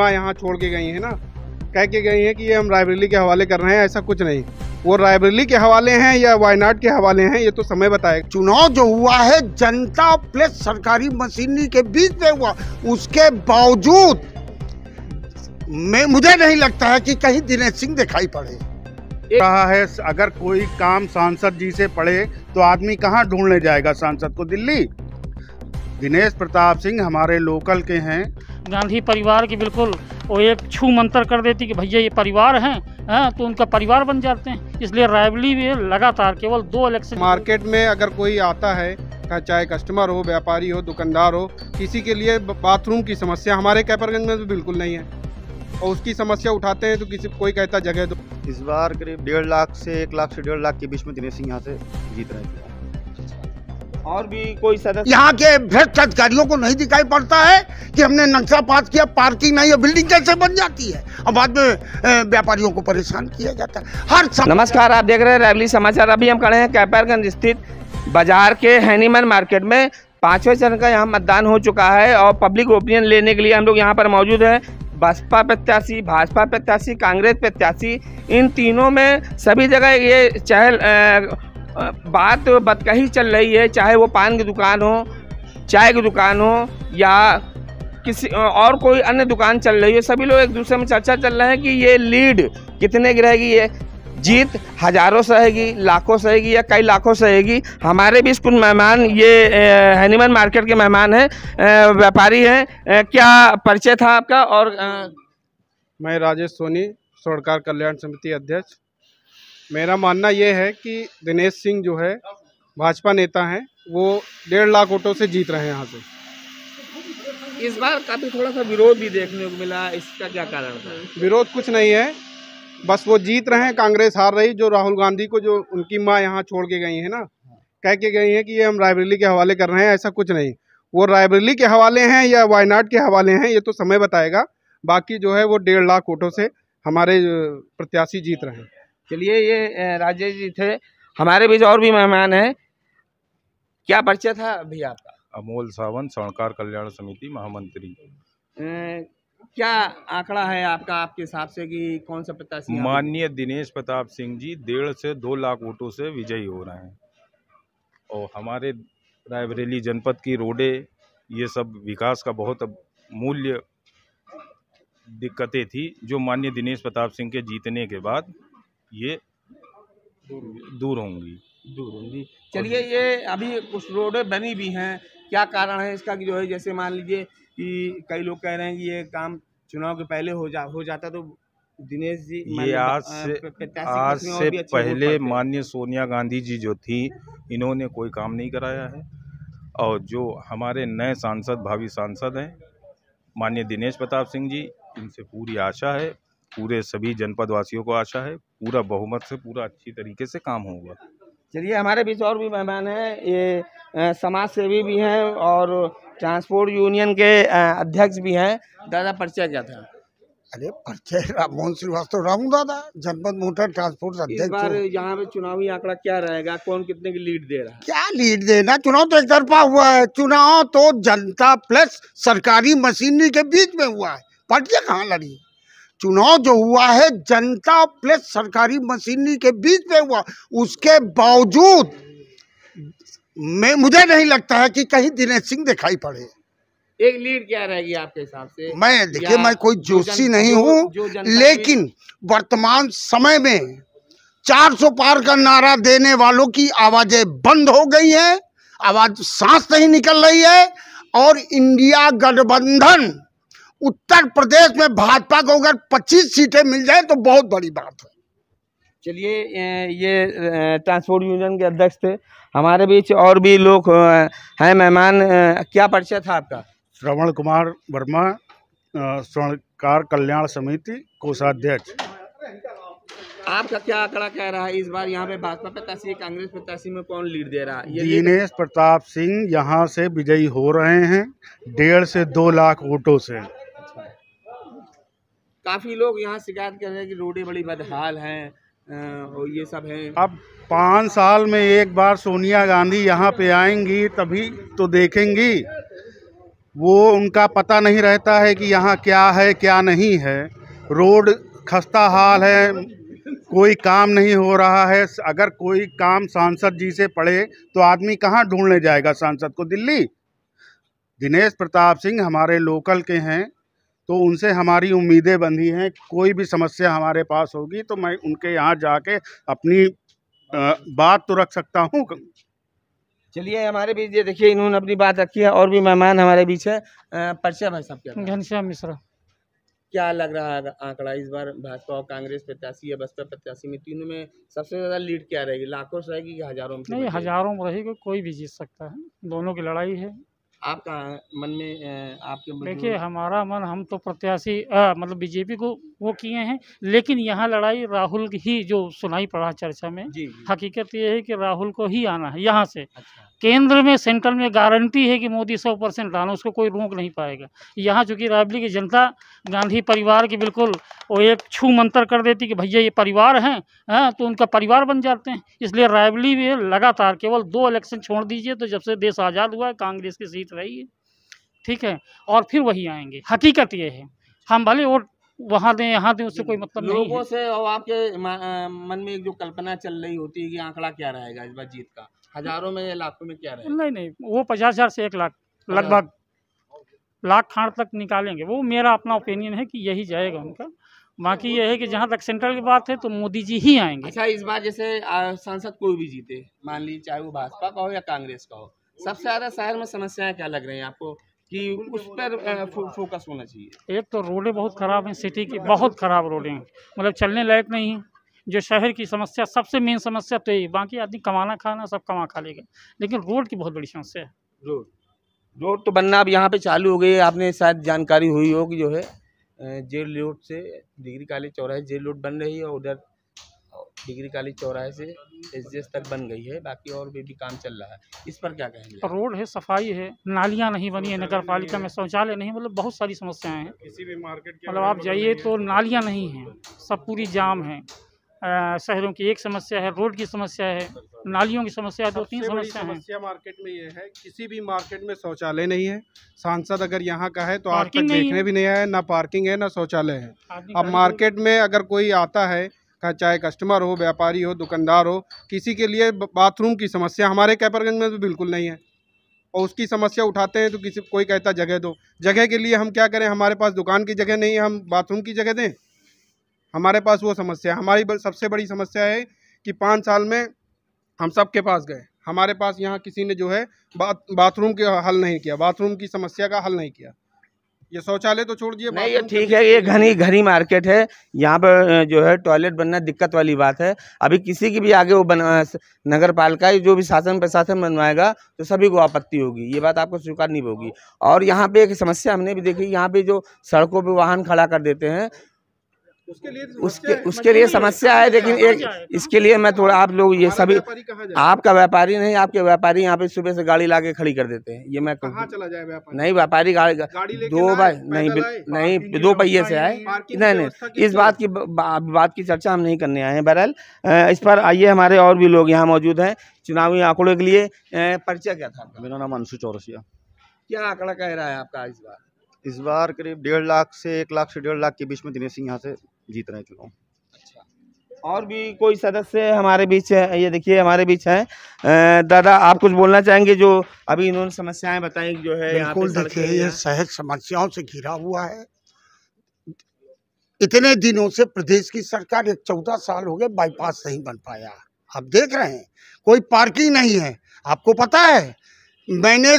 माँ यहाँ छोड़ के गई है ना कह के गई हैं कि ये हम रायबरेली के हवाले कर रहे हैं ऐसा कुछ नहीं वो रायबरेली के हवाले हैं या वायनाड के हवाले हैं ये तो समय बताएगा चुनाव जो हुआ है जनता प्लस सरकारी मशीनरी के बीच में हुआ उसके बावजूद मैं मुझे नहीं लगता है कि कहीं दिनेश सिंह दिखाई पड़े कहा है अगर कोई काम सांसद जी से पड़े तो आदमी कहाँ ढूंढने जाएगा सांसद को दिल्ली दिनेश प्रताप सिंह हमारे लोकल के हैं गांधी परिवार की बिल्कुल वो एक छू मंतर कर देती कि भैया ये परिवार हैं है, तो उनका परिवार बन जाते हैं इसलिए रायबली में लगातार केवल दो इलेक्शन मार्केट में अगर कोई आता है चाहे कस्टमर हो व्यापारी हो दुकानदार हो किसी के लिए बाथरूम की समस्या हमारे कैपरगंज में तो बिल्कुल नहीं है और उसकी समस्या उठाते हैं तो किसी कोई कहता जगह दो इस बार करीब डेढ़ लाख से एक लाख से डेढ़ लाख के बीच में दिनेश सिंह यहाँ से जीत रहे हैं और भी कोई सदस्य यहाँ के भ्रष्ट अधिकारियों को नहीं दिखाई पड़ता है कि हमने नक्शा पास किया पार्किंग नहीं है बिल्डिंग कैसे बन जाती है और बाद में व्यापारियों को परेशान किया जाता है हर सम... नमस्कार आप देख रहे हैं रैली समाचार अभी हम खड़े हैं कैपरगंज स्थित बाजार के हैनीमन मार्केट में पांचवें चरण का यहाँ मतदान हो चुका है और पब्लिक ओपिनियन लेने के लिए हम लोग यहाँ पर मौजूद है बसपा प्रत्याशी भाजपा प्रत्याशी कांग्रेस प्रत्याशी इन तीनों में सभी जगह ये चहल बात बतकही चल रही है चाहे वो पान की दुकान हो चाय की दुकान हो या किसी और कोई अन्य दुकान चल रही है सभी लोग एक दूसरे में चर्चा चल रहे हैं कि ये लीड कितने की रहेगी ये जीत हजारों से रहेगी लाखों से रहेगी या कई लाखों से रहेगी हमारे भी स्कूल मेहमान ये हनीमन मार्केट के मेहमान हैं व्यापारी हैं क्या परिचय था आपका और आ... मैं राजेश सोनी सरकार कल्याण समिति अध्यक्ष मेरा मानना यह है कि दिनेश सिंह जो है भाजपा नेता हैं वो डेढ़ लाख वोटों से जीत रहे हैं यहाँ से इस बार काफ़ी थोड़ा सा विरोध भी देखने को मिला इसका क्या कारण था विरोध कुछ नहीं है बस वो जीत रहे हैं कांग्रेस हार रही जो राहुल गांधी को जो उनकी माँ यहाँ छोड़ के गई है ना कह के गई है कि ये हम रायबरेली के हवाले कर रहे हैं ऐसा कुछ नहीं वो रायबरेली के हवाले हैं या वायनाड के हवाले हैं ये तो समय बताएगा बाकी जो है वो डेढ़ लाख वोटों से हमारे प्रत्याशी जीत रहे हैं चलिए ये राजेश जी थे हमारे बीच और भी मेहमान हैं क्या परिचय था अभी आपका अमोल सावंत स्वर्णकार कल्याण समिति महामंत्री क्या आंकड़ा है आपका आपके हिसाब से कि कौन सा प्रत्याशी सिंह माननीय दिनेश प्रताप सिंह जी डेढ़ से दो लाख वोटों से विजयी हो रहे हैं और हमारे रायबरेली जनपद की रोडे ये सब विकास का बहुत मूल्य दिक्कतें थी जो माननीय दिनेश प्रताप सिंह के जीतने के बाद ये दूर होंगी दूर होंगी चलिए ये अभी कुछ रोडें बनी भी हैं क्या कारण है इसका कि जो है जैसे मान लीजिए कि कई लोग कह रहे हैं कि ये काम चुनाव के पहले हो जा हो जाता तो दिनेश जी ये आज से आज से पहले माननीय सोनिया गांधी जी जो थी इन्होंने कोई काम नहीं कराया है और जो हमारे नए सांसद भावी सांसद हैं माननीय दिनेश प्रताप सिंह जी इनसे पूरी आशा है पूरे सभी जनपद वासियों को आशा है पूरा बहुमत से पूरा अच्छी तरीके से काम होगा चलिए हमारे बीच और भी मेहमान हैं ये समाज सेवी भी हैं और ट्रांसपोर्ट यूनियन के अध्यक्ष भी हैं दादा परिचय क्या था अरे परिचय मोहन श्रीवास्तव राम दादा जनपद मोटर ट्रांसपोर्ट अध्यक्ष इस बार यहाँ पे चुनावी आंकड़ा क्या रहेगा कौन कितने की लीड दे रहा है क्या लीड देना चुनाव तो एक तरफा हुआ है चुनाव तो जनता प्लस सरकारी मशीनरी के बीच में हुआ है पार्टियाँ कहाँ लड़ी चुनाव जो हुआ है जनता प्लस सरकारी मशीनरी के बीच में हुआ उसके बावजूद मैं मुझे नहीं लगता है कि कहीं दिनेश सिंह दिखाई पड़े एक लीड क्या रहेगी आपके हिसाब से मैं देखिए मैं कोई जोशी नहीं हूँ लेकिन वर्तमान समय में 400 पार का नारा देने वालों की आवाजें बंद हो गई हैं आवाज सांस नहीं निकल रही है और इंडिया गठबंधन उत्तर प्रदेश में भाजपा को अगर 25 सीटें मिल जाए तो बहुत बड़ी बात है चलिए ये ट्रांसपोर्ट यूनियन के अध्यक्ष थे हमारे बीच और भी लोग हैं मेहमान क्या परिचय था आपका श्रवण कुमार वर्मा स्वर्णकार कल्याण समिति कोषाध्यक्ष आपका क्या आंकड़ा कह रहा है इस बार यहाँ पे भाजपा प्रत्याशी कांग्रेस प्रत्याशी में कौन लीड दे रहा है दिनेश प्रताप सिंह यहाँ से विजयी हो रहे हैं डेढ़ से दो लाख वोटों से काफ़ी लोग यहाँ शिकायत कर रहे हैं कि रोडें बड़ी बदहाल हैं और ये सब है अब पाँच साल में एक बार सोनिया गांधी यहाँ पे आएंगी तभी तो देखेंगी वो उनका पता नहीं रहता है कि यहाँ क्या है क्या नहीं है रोड खस्ता हाल है कोई काम नहीं हो रहा है अगर कोई काम सांसद जी से पड़े तो आदमी कहाँ ढूंढने जाएगा सांसद को दिल्ली दिनेश प्रताप सिंह हमारे लोकल के हैं तो उनसे हमारी उम्मीदें बंधी हैं कोई भी समस्या हमारे पास होगी तो मैं उनके यहाँ जाके अपनी बात तो रख सकता हूँ चलिए हमारे बीच ये देखिए इन्होंने अपनी बात रखी है और भी मेहमान हमारे बीच है परिचय भाई साहब क्या घनश्याम मिश्रा क्या लग रहा है आंकड़ा इस बार भाजपा और कांग्रेस प्रत्याशी या बसपा प्रत्याशी में तीनों में सबसे ज़्यादा लीड क्या रहेगी लाखों से रहेगी हजारों में नहीं हजारों में रहेगी कोई भी जीत सकता है दोनों की लड़ाई है आपका मन में आपके देखिए हमारा मन हम तो प्रत्याशी आ, मतलब बीजेपी को वो किए हैं लेकिन यहाँ लड़ाई राहुल ही जो सुनाई पड़ा चर्चा में जी, जी। हकीकत ये है कि राहुल को ही आना है यहाँ से अच्छा। केंद्र में सेंट्रल में गारंटी है कि मोदी सौ परसेंट लाना उसको कोई रोक नहीं पाएगा यहाँ चूँकि रायबली की जनता गांधी परिवार की बिल्कुल वो एक छू मंतर कर देती कि भैया ये परिवार हैं हाँ तो उनका परिवार बन जाते हैं इसलिए रायबली में लगातार केवल दो इलेक्शन छोड़ दीजिए तो जब से देश आज़ाद हुआ है कांग्रेस की सीट रही है ठीक है और फिर वही आएंगे हकीकत ये है हम भले वोट वहाँ दें यहाँ दें उससे कोई मतलब लोगों नहीं लोगों से और आपके मन में एक जो कल्पना चल रही होती है कि आंकड़ा क्या रहेगा इस बार जीत का हजारों में या लाखों में क्या रहे? नहीं नहीं वो पचास हज़ार से एक लाख लगभग लाख खाण तक निकालेंगे वो मेरा अपना ओपिनियन है कि यही जाएगा हाँ। उनका बाकी ये है कि जहाँ तक सेंट्रल की बात है तो मोदी जी ही आएंगे अच्छा इस बार जैसे सांसद कोई भी जीते मान लीजिए चाहे वो भाजपा का हो या कांग्रेस का हो सबसे ज़्यादा शहर में समस्याएं क्या लग रही हैं आपको कि उस पर फो, फोकस होना चाहिए एक तो रोडें बहुत ख़राब हैं सिटी की बहुत ख़राब रोडें हैं मतलब चलने लायक नहीं है जो शहर की समस्या सबसे मेन समस्या तो यही बाकी आदमी कमाना खाना सब कमा खा लेगा लेकिन रोड की बहुत बड़ी समस्या है रोड रोड तो बनना अब यहाँ पे चालू हो गई है आपने शायद जानकारी हुई हो कि जो है जेल रोड से डिग्री कॉलेज चौराहे जेल रोड बन रही है उधर डिग्री कॉलेज चौराहे से एस तक बन गई है बाकी और भी, भी काम चल रहा है इस पर क्या कहेंगे रोड है सफाई है नालियाँ नहीं बनी है नगर पालिका में शौचालय नहीं मतलब बहुत सारी समस्याएं हैं किसी भी मार्केट मतलब आप तो जाइए तो नालियाँ नहीं हैं सब पूरी जाम है शहरों की एक समस्या है रोड की समस्या है नालियों की समस्या दो तीन समस्या है समस्या मार्केट में ये है किसी भी मार्केट में शौचालय नहीं है सांसद अगर यहाँ का है तो आज तक देखने भी नहीं आया ना पार्किंग है ना शौचालय है अब मार्केट में अगर कोई आता है चाहे कस्टमर हो व्यापारी हो दुकानदार हो किसी के लिए बाथरूम की समस्या हमारे कैपरगंज में तो बिल्कुल नहीं है और उसकी समस्या उठाते हैं तो किसी कोई कहता जगह दो जगह के लिए हम क्या करें हमारे पास दुकान की जगह नहीं है हम बाथरूम की जगह दें हमारे पास वो समस्या है हमारी सबसे बड़ी समस्या है कि पाँच साल में हम सब के पास गए हमारे पास यहाँ किसी ने जो है बा, बाथरूम के हल नहीं किया बाथरूम की समस्या का हल नहीं किया ये शौचालय तो छोड़ दिए नहीं ये ठीक है ये घनी घनी मार्केट है यहाँ पर जो है टॉयलेट बनना दिक्कत वाली बात है अभी किसी की भी आगे वो बना नगर पालिका जो भी शासन प्रशासन बनवाएगा तो सभी को आपत्ति होगी ये बात आपको स्वीकार नहीं होगी और यहाँ पे एक समस्या हमने भी देखी यहाँ पे जो सड़कों पर वाहन खड़ा कर देते हैं उसके उसके लिए तो मतलब समस्या है लेकिन एक इसके लिए मैं थोड़ा आप लोग ये सभी आपका व्यापारी नहीं आपके व्यापारी यहाँ पे सुबह से गाड़ी लाके खड़ी कर देते हैं ये मैं कहा चला जाए व्यापारी नहीं व्यापारी गाड़ी दो भाई नहीं नहीं दो पहिए से आए नहीं नहीं इस बात की बात की चर्चा हम नहीं करने आए हैं बहरहाल इस पर आइए हमारे और भी लोग यहाँ मौजूद हैं चुनावी आंकड़ों के लिए परिचय क्या था मेरा नाम अंशु चौरसिया क्या आंकड़ा कह रहा है आपका इस बार इस बार करीब डेढ़ लाख से एक लाख से डेढ़ लाख के बीच में दिनेश सिंह यहाँ से जीत रहे चुनाव अच्छा। और भी कोई सदस्य हमारे बीच है ये देखिए हमारे बीच है दादा आप कुछ बोलना चाहेंगे जो अभी इन्होंने समस्याएं बताई जो है बिल्कुल देखिए ये सहज समस्याओं से घिरा हुआ है इतने दिनों से प्रदेश की सरकार एक चौदह साल हो गए बाईपास नहीं बन पाया आप देख रहे हैं कोई पार्किंग नहीं है आपको पता है मैंने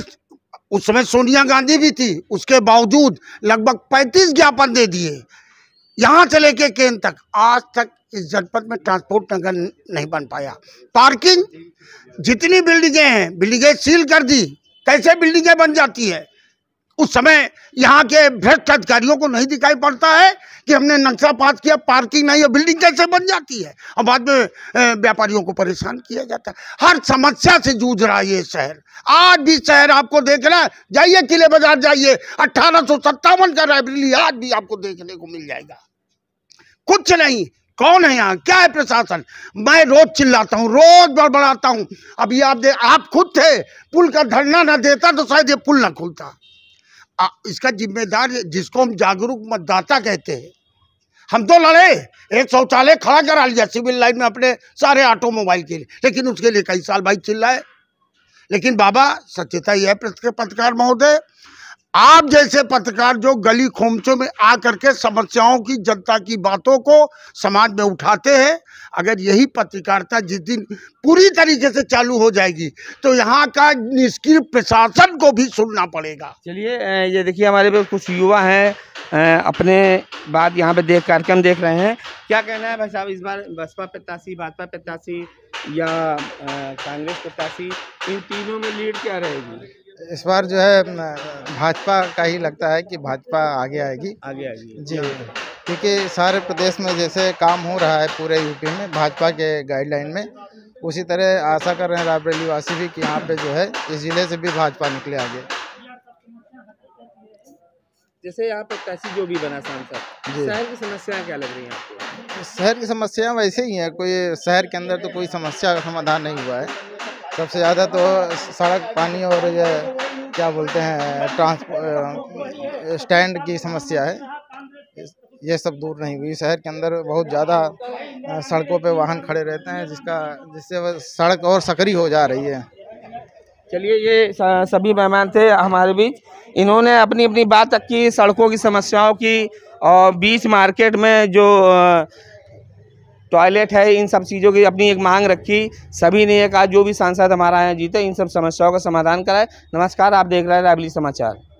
उस समय सोनिया गांधी भी थी उसके बावजूद लगभग 35 ज्ञापन दे दिए यहाँ से लेके केंद्र तक आज तक इस जनपद में ट्रांसपोर्ट नगर नहीं बन पाया पार्किंग जितनी बिल्डिंगें हैं बिल्डिंगें सील कर दी कैसे बिल्डिंगें बन जाती है उस समय यहाँ के भ्रष्ट अधिकारियों को नहीं दिखाई पड़ता है कि हमने नक्शा पास किया पार्किंग नहीं है बिल्डिंग कैसे बन जाती है और बाद में व्यापारियों को परेशान किया जाता है हर समस्या से जूझ रहा है ये शहर आज भी शहर आपको देख रहा है जाइए किले बाजार जाइए अट्ठारह सौ सत्तावन का रैली आज भी आपको देखने को मिल जाएगा कुछ नहीं कौन है यहाँ क्या है प्रशासन मैं रोज चिल्लाता हूँ रोज बड़बड़ाता हूँ अभी आप दे आप खुद थे पुल का धरना ना देता तो शायद ये पुल ना खुलता इसका जिम्मेदार जिसको हम जागरूक मतदाता कहते हैं हम तो लड़े एक शौचालय खड़ा करा लिया सिविल लाइन में अपने सारे ऑटोमोबाइल के लिए लेकिन उसके लिए कई साल भाई चिल्लाए लेकिन बाबा सत्यता यह पत्रकार महोदय आप जैसे पत्रकार जो गली खोमचों में आ करके समस्याओं की जनता की बातों को समाज में उठाते हैं अगर यही पत्रकारिता जिस दिन पूरी तरीके से चालू हो जाएगी तो यहाँ का निष्क्रिय प्रशासन को भी सुनना पड़ेगा चलिए ये देखिए हमारे पे कुछ युवा हैं अपने बात यहाँ पे देख कार्यक्रम देख रहे हैं क्या कहना है भाई साहब इस बार बसपा प्रत्याशी भाजपा प्रत्याशी या कांग्रेस प्रत्याशी इन तीनों में लीड क्या रहेगी इस बार जो है भाजपा का ही लगता है कि भाजपा आगे आएगी आगे आएगी जी क्योंकि सारे प्रदेश में जैसे काम हो रहा है पूरे यूपी में भाजपा के गाइडलाइन में उसी तरह आशा कर रहे हैं रायबरेली वासी भी कि यहाँ पे जो है इस ज़िले से भी भाजपा निकले आगे जैसे यहाँ पे कैसी जो भी बना सांसद शहर की समस्याएं क्या लग रही हैं आपको शहर की समस्याएं वैसे ही हैं कोई शहर के अंदर तो कोई समस्या का समाधान नहीं हुआ है सबसे ज़्यादा तो सड़क पानी और ये क्या बोलते हैं ट्रांसपोर्ट स्टैंड की समस्या है ये सब दूर नहीं हुई शहर के अंदर बहुत ज़्यादा सड़कों पे वाहन खड़े रहते हैं जिसका जिससे सड़क और सकरी हो जा रही है चलिए ये सभी मेहमान थे हमारे बीच इन्होंने अपनी अपनी बात तक की सड़कों की समस्याओं की और बीच मार्केट में जो टॉयलेट है इन सब चीज़ों की अपनी एक मांग रखी सभी ने यह कहा जो भी सांसद हमारा यहाँ जीते इन सब समस्याओं का समाधान कराए नमस्कार आप देख रहे हैं राबली समाचार